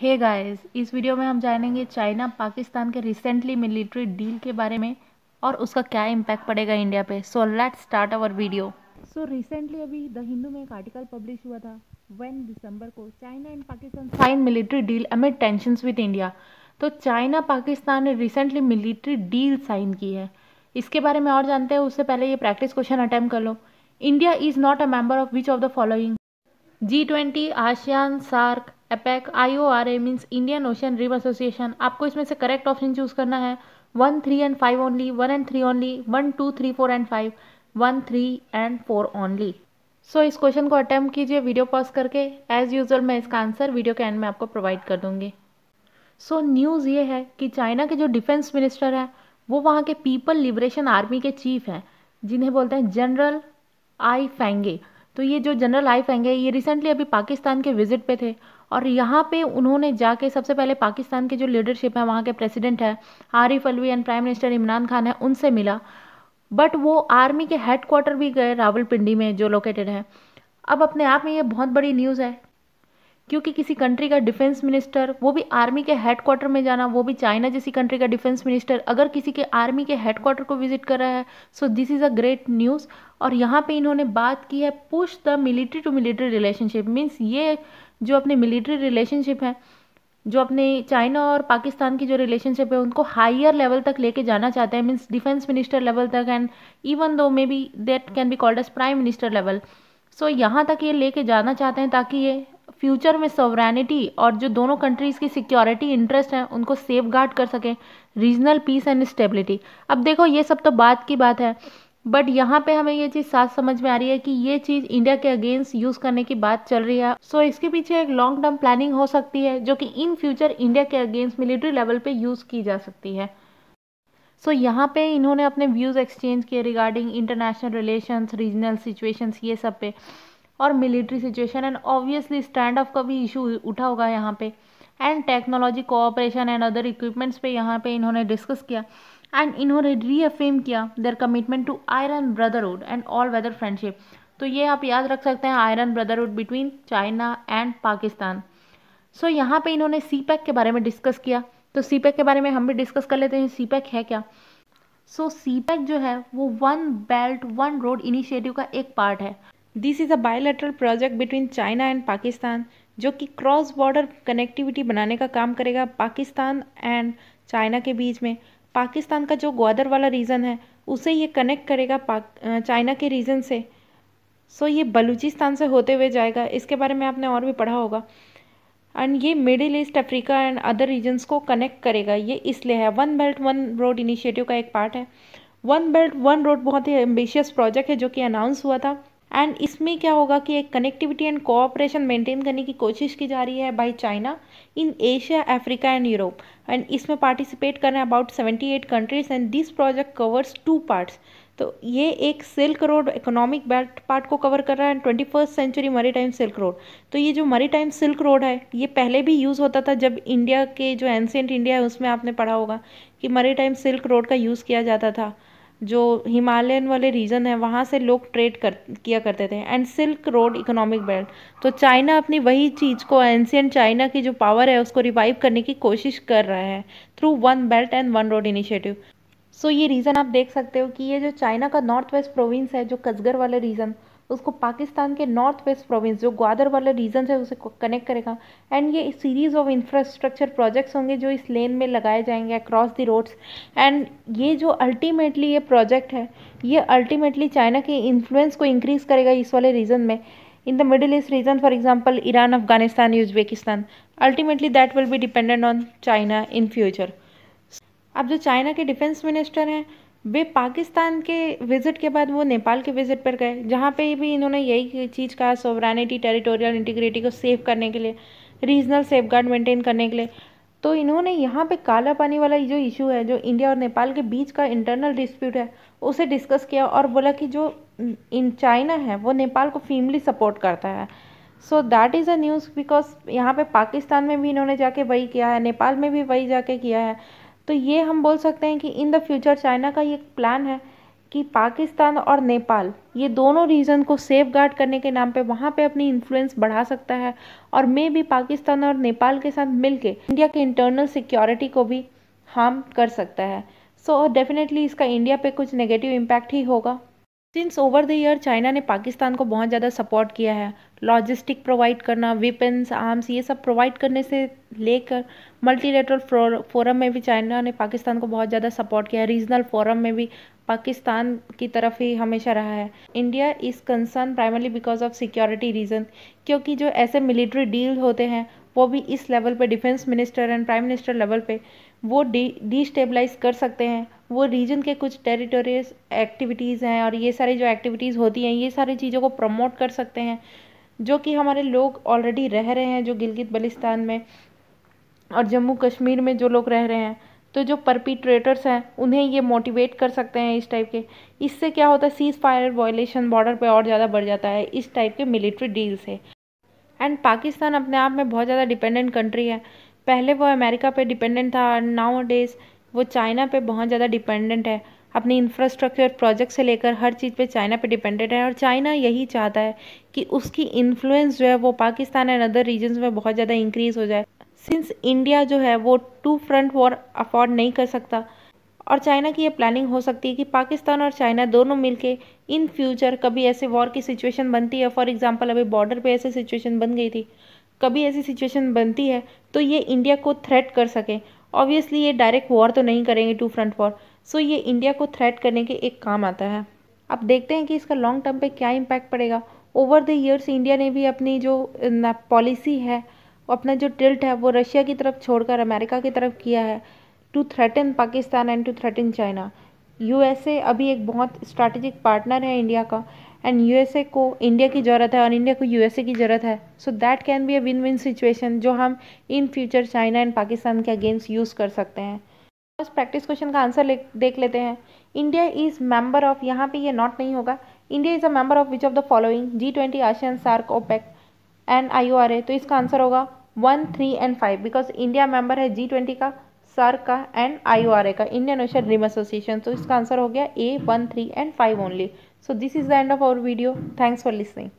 Hey guys इस video में हम जानेंगे चाइना पाकिस्तान के रिसेंटली मिलिट्री डील के बारे में और उसका क्या इम्पैक्ट पड़ेगा इंडिया पे so let start our video so recently अभी द हिंदू में एक आर्टिकल पब्लिश हुआ था वन दिसंबर को China and Pakistan sign military deal amid tension with India तो चाइना पाकिस्तान ने रिसेंटली मिलिट्री डील साइन की है इसके बारे में और जानते हैं उससे पहले ये प्रैक्टिस क्वेश्चन अटैम्प्ट कर लो India is not a member of which of the following G twenty ASEAN SAARC APEC I O R A means Indian Ocean rim association आपको इसमें से करेक्ट ऑप्शन चूज करना है one three and five only one and three only one two three four and five one three and four only so इस question को attempt कीजिए video pause करके as usual मैं इसका आंसर वीडियो के and में आपको प्रोवाइड कर दूंगी सो so, न्यूज़ ये है कि चाइना के जो डिफेंस मिनिस्टर हैं वो वहाँ के पीपल लिबरेशन आर्मी के चीफ हैं जिन्हें बोलते हैं जनरल आई फेंगे तो ये जो जनरल आई फेंग ये रिसेंटली अभी पाकिस्तान के विजिट पे थे और यहाँ पे उन्होंने जाके सबसे पहले पाकिस्तान के जो लीडरशिप है वहाँ के प्रेसिडेंट है Arif Alvi and prime minister Imran Khan है उनसे मिला बट वो आर्मी के हेड क्वार्टर भी गए रावलपिंडी में जो लोकेटेड है अब अपने आप में ये बहुत बड़ी न्यूज़ है क्योंकि किसी कंट्री का डिफेंस मिनिस्टर वो भी आर्मी के हेडक्वार्टर में जाना वो भी चाइना जैसी कंट्री का डिफेंस मिनिस्टर अगर किसी के आर्मी के हेडक्वार्टर को विजिट कर रहा है so this is a great news और यहाँ पे इन्होंने बात की है push the military to military relationship means ये जो अपने मिलिट्री रिलेशनशिप है जो अपने चाइना और पाकिस्तान की जो रिलेशनशिप है उनको हायर लेवल तक लेके जाना चाहते हैं मीन्स डिफेंस मिनिस्टर लेवल तक and even though maybe that can be called as prime minister level so यहाँ तक ये लेके जाना चाहते हैं ताकि ये फ्यूचर में सोवरानिटी और जो दोनों कंट्रीज़ की सिक्योरिटी इंटरेस्ट हैं उनको सेफ गार्ड कर सकें रीजनल पीस एंड स्टेबिलिटी अब देखो ये सब तो बात की बात है बट यहाँ पे हमें ये चीज़ साफ समझ में आ रही है कि ये चीज़ इंडिया के अगेंस्ट यूज़ करने की बात चल रही है सो so, इसके पीछे एक लॉन्ग टर्म प्लानिंग हो सकती है जो कि इन फ्यूचर इंडिया के अगेंस्ट मिलिट्री लेवल पे यूज़ की जा सकती है सो so, यहाँ पे इन्होंने अपने व्यूज़ एक्सचेंज किए regarding international relations regional situations ये सब पे और military situation and obviously stand off का भी इशू उठा होगा यहाँ पे and technology cooperation and other equipments पे यहाँ पे इन्होंने डिस्कस किया एंड इन्होंने रीअफेम किया their commitment to iron brotherhood and all weather friendship तो ये आप याद रख सकते हैं iron brotherhood between China and Pakistan so यहाँ पे इन्होंने सी e के बारे में डिस्कस किया तो सी e के बारे में हम भी डिस्कस कर लेते हैं सी e है क्या सो so, सी जो है वो one belt one road initiative का एक पार्ट है this is a bilateral project between China and Pakistan जो कि क्रॉस बॉर्डर कनेक्टिविटी बनाने का काम करेगा पाकिस्तान एंड चाइना के बीच में पाकिस्तान का जो ग्वादर वाला रीजन है उसे ये कनेक्ट करेगा चाइना के रीजन से सो ये बलूचिस्तान से होते हुए जाएगा इसके बारे में आपने और भी पढ़ा होगा एंड ये Middle East Africa and other regions को कनेक्ट करेगा ये इसलिए है one belt one road initiative का एक पार्ट है वन बेल्ट वन रोड बहुत ही एम्बिशियस प्रोजेक्ट है जो कि अनाउंस हुआ था एंड इसमें क्या होगा कि एक कनेक्टिविटी एंड कोऑपरेशन मेंटेन करने की कोशिश की जा रही है by China in Asia Africa and Europe and इसमें पार्टिसिपेट कर रहे हैं about seventy eight countries and this project covers two parts तो ये एक silk road economic belt part को कवर कर रहा है and twenty first century maritime silk road तो ये जो मरी टाइम सिल्क रोड है ये पहले भी यूज़ होता था जब इंडिया के जो एंसेंट इंडिया है उसमें आपने पढ़ा होगा कि मरी टाइम सिल्क रोड का यूज़ किया जाता था जो हिमालयन वाले रीजन है वहाँ से लोग ट्रेड कर किया करते थे and silk road economic belt तो चाइना अपनी वही चीज़ को एंशियन चाइना की जो पावर है उसको रिवाइव करने की कोशिश कर रहा है through one belt and one road initiative so ये रीज़न आप देख सकते हो कि ये जो चाइना का नॉर्थ वेस्ट प्रोविंस है जो कसगर वाला रीजन उसको पाकिस्तान के नॉर्थ वेस्ट प्रोविंस जो ग्वादर वाले रीजन है उसे कनेक्ट करेगा एंड ये सीरीज़ ऑफ इंफ्रास्ट्रक्चर प्रोजेक्ट्स होंगे जो इस लेन में लगाए जाएंगे अक्रॉस द रोड्स एंड ये जो अल्टीमेटली ये प्रोजेक्ट है ये अल्टीमेटली चाइना के इन्फ्लुएंस को इंक्रीज़ करेगा इस वाले रीजन में in the Middle East region for example Iran Afghanistan uzbekistan ultimately that will be dependent on China in future अब जो चाइना के डिफेंस मिनिस्टर हैं वे पाकिस्तान के विज़िट के बाद वो नेपाल के विज़िट पर गए जहाँ पे भी इन्होंने यही चीज़ कहा सोवरानिटी टेरिटोरियल इंटीग्रिटी को सेव करने के लिए रीजनल सेफ गार्ड मेंटेन करने के लिए तो इन्होंने यहाँ पे काला पानी वाला जो इशू है जो इंडिया और नेपाल के बीच का इंटरनल डिस्प्यूट है उसे डिस्कस किया और बोला कि जो इन चाइना है वो नेपाल को फीमली सपोर्ट करता है so that is a news because यहाँ पे पाकिस्तान में भी इन्होंने जाके वही किया है नेपाल में भी वही जाके किया है तो ये हम बोल सकते हैं कि इन द फ्यूचर चाइना का ये प्लान है कि पाकिस्तान और नेपाल ये दोनों रीजन को सेफ गार्ड करने के नाम पे वहाँ पे अपनी इन्फ्लुएंस बढ़ा सकता है और मे भी पाकिस्तान और नेपाल के साथ मिलके इंडिया के इंटरनल सिक्योरिटी को भी हार्म कर सकता है सो so, डेफिनेटली इसका इंडिया पे कुछ नेगेटिव इम्पैक्ट ही होगा since over the year China ने पाकिस्तान को बहुत ज़्यादा सपोर्ट किया है लॉजिस्टिक प्रोवाइड करना वेपन्स आर्म्स ये सब प्रोवाइड करने से लेकर मल्टीलेटरल फोरम में भी चाइना ने पाकिस्तान को बहुत ज़्यादा सपोर्ट किया है रीजनल फोरम में भी पाकिस्तान की तरफ ही हमेशा रहा है India is concern primarily because of security reason क्योंकि जो ऐसे मिलिट्री डील होते हैं वो भी इस लेवल पे defence minister and prime minister level पे वो डी स्टेबलाइज कर सकते हैं वो रीजन के कुछ टेरिटोरियल एक्टिविटीज़ हैं और ये सारी जो एक्टिविटीज़ होती हैं ये सारी चीज़ों को प्रमोट कर सकते हैं जो कि हमारे लोग ऑलरेडी रह रहे हैं जो गिलगित बलिस्तान में और जम्मू कश्मीर में जो लोग रह रहे हैं तो जो परपीट्रेटर्स हैं उन्हें ये मोटिवेट कर सकते हैं इस टाइप के इससे क्या होता है सीज़ फायर वॉयलेशन बॉर्डर पे और ज़्यादा बढ़ जाता है इस टाइप के मिलिट्री डील से एंड पाकिस्तान अपने आप में बहुत ज़्यादा डिपेंडेंट कंट्री है पहले वो अमेरिका पे डिपेंडेंट था नाउ डेज वो चाइना पे बहुत ज़्यादा डिपेंडेंट है अपनी इंफ्रास्ट्रक्चर प्रोजेक्ट से लेकर हर चीज़ पे चाइना पे डिपेंडेंट है और चाइना यही चाहता है कि उसकी इन्फ्लुएंस जो है वो पाकिस्तान एंड अदर रीजन्स में बहुत ज़्यादा इंक्रीज़ हो जाए सिंस इंडिया जो है वो टू फ्रंट वॉर अफोर्ड नहीं कर सकता और चाइना की ये प्लानिंग हो सकती है कि पाकिस्तान और चाइना दोनों मिलके इन फ्यूचर कभी ऐसे वॉर की सिचुएशन बनती है फॉर एग्जांपल अभी बॉर्डर पे ऐसे सिचुएशन बन गई थी कभी ऐसी सिचुएशन बनती है तो ये इंडिया को थ्रेट कर सकें ऑब्वियसली ये डायरेक्ट वॉर तो नहीं करेंगे टू फ्रंट वॉर सो ये इंडिया को थ्रेट करने के एक काम आता है अब देखते हैं कि इसका लॉन्ग टर्म पे क्या इम्पैक्ट पड़ेगा ओवर द ईयर्स इंडिया ने भी अपनी जो पॉलिसी है अपना जो टिल्ट है वो रशिया की तरफ छोड़कर अमेरिका की तरफ किया है to threaten Pakistan and to threaten China USA अभी एक बहुत स्ट्रैटेजिक पार्टनर है इंडिया का एंड यूएसए को इंडिया की ज़रूरत है और इंडिया को यूएसए की ज़रूरत है so that can be a win win situation जो हम in future China and Pakistan के अगेंस्ट यूज़ कर सकते हैं बस प्रैक्टिस क्वेश्चन का आंसर देख लेते हैं इंडिया इज़ मेंबर ऑफ यहाँ पे ये नॉट नहीं होगा India is a member of which of the following G twenty ASEAN SAARC OPEC and I O R A तो इसका आंसर होगा one three and five because India member है G twenty का सार्क का and I O R A का Indian ocean rim association तो इसका answer हो गया A one three and five only So this is the end of our video. Thanks for listening.